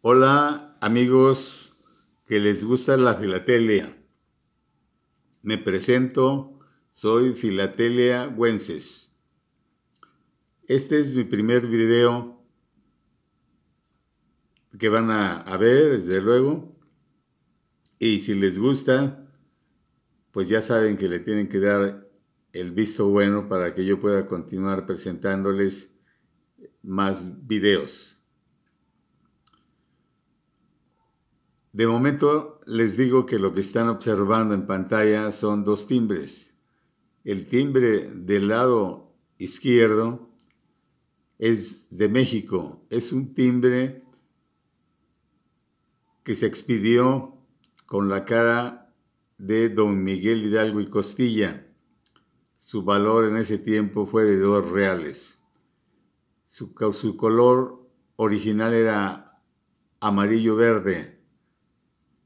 Hola amigos que les gusta la filatelia. Me presento, soy Filatelia Güences. Este es mi primer video que van a, a, ver, desde luego. Y si les gusta, pues ya saben que le tienen que dar el visto bueno para que yo pueda continuar presentándoles más videos. De momento les digo que lo que están observando en pantalla son dos timbres. El timbre del lado izquierdo es de México. Es un timbre que se expidió con la cara de don Miguel Hidalgo y Costilla. Su valor en ese tiempo fue de dos reales. Su, color original era amarillo-verde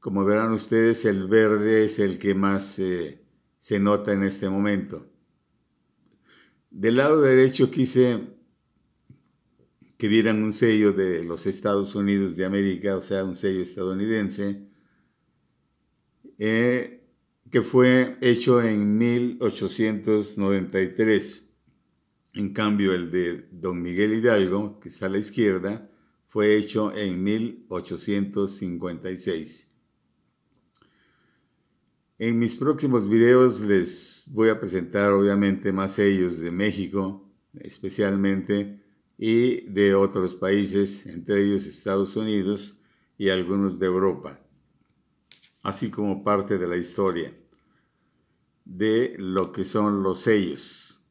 como verán ustedes, el verde es el que más eh, se nota en este momento. Del lado derecho quise que vieran un sello de los Estados Unidos de América, o sea, un sello estadounidense, eh, que fue hecho en 1893. En cambio, el de Don Miguel Hidalgo, que está a la izquierda, fue hecho en 1856. En mis próximos videos les voy a presentar obviamente más sellos de México, especialmente, y de otros países, entre ellos Estados Unidos y algunos de Europa, así como parte de la historia de lo que son los sellos.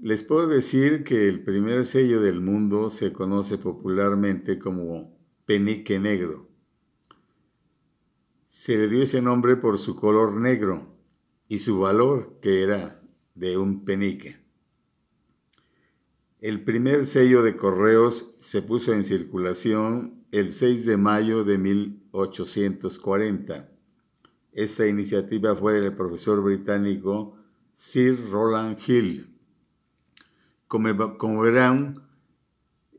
Les puedo decir que el primer sello del mundo se conoce popularmente como penique negro se le dio ese nombre por su color negro y su valor, que era de un penique. El primer sello de correos se puso en circulación el 6 de mayo de 1840. Esta iniciativa fue del profesor británico Sir Roland Hill. Como, verán,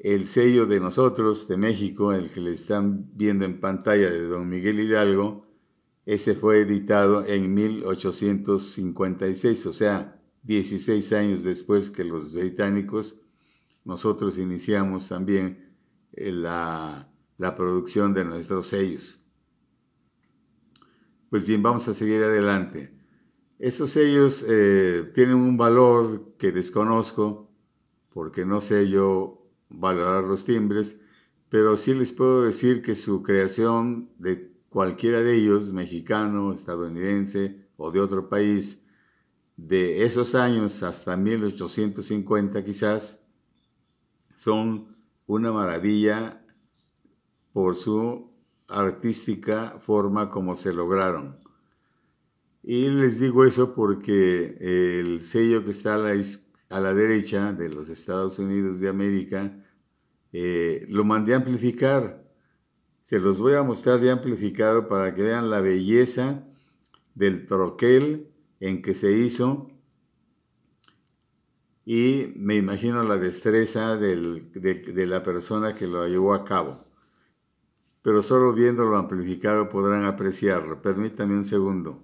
el sello de nosotros, de México, el que le están viendo en pantalla de don Miguel Hidalgo, ese fue editado en 1856, o sea, 16 años después que los británicos, nosotros iniciamos también eh, la, producción de nuestros sellos. Pues bien, vamos a seguir adelante. Estos sellos eh, tienen un valor que desconozco porque no sé yo valorar los timbres, pero sí les puedo decir que su creación de cualquiera de ellos, mexicano, estadounidense o de otro país, de esos años hasta 1850 quizás, son una maravilla por su artística forma como se lograron. Y les digo eso porque el sello que está a la, a la derecha de los Estados Unidos de América eh, lo mandé a amplificar. Se los voy a mostrar ya amplificado para que vean la belleza del troquel en que se hizo y me imagino la destreza de, la persona que lo llevó a cabo. Pero solo viéndolo amplificado podrán apreciarlo. Permítame un segundo.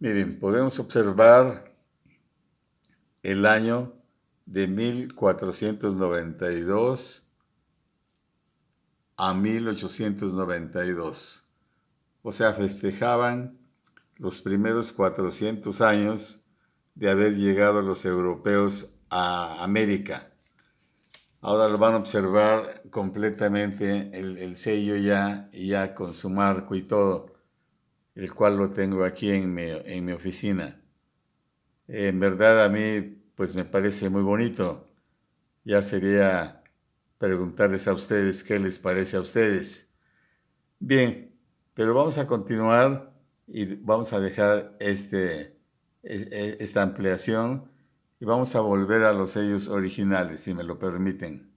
Miren, podemos observar el año de 1492 a 1892. O sea, festejaban los primeros 400 años de haber llegado los europeos a América. Ahora lo van a observar completamente el, sello ya, ya con su marco y todo el cual lo tengo aquí en mi, en mi oficina. En verdad a mí pues me parece muy bonito. Ya sería preguntarles a ustedes qué les parece a ustedes. Bien, pero vamos a continuar y vamos a dejar este, e, e, esta ampliación y vamos a volver a los sellos originales, si me lo permiten.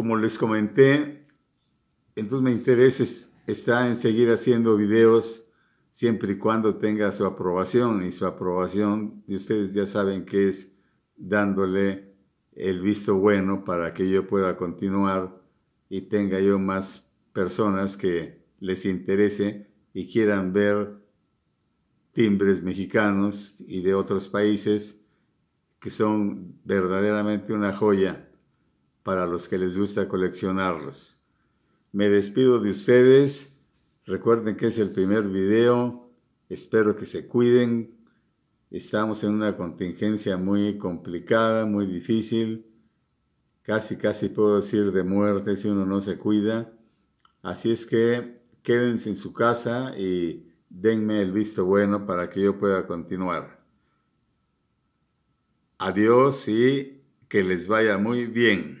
Como les comenté, entonces me interés está en seguir haciendo videos siempre y cuando tenga su aprobación. Y su aprobación, y ustedes ya saben que es dándole el visto bueno para que yo pueda continuar y tenga yo más personas que les interese y quieran ver timbres mexicanos y de otros países que son verdaderamente una joya para los que les gusta coleccionarlos. Me despido de ustedes. Recuerden que es el primer video. Espero que se cuiden. Estamos en una contingencia muy complicada, muy difícil. Casi, casi puedo decir de muerte si uno no se cuida. Así es que quédense en su casa y denme el visto bueno para que yo pueda continuar. Adiós y que les vaya muy bien.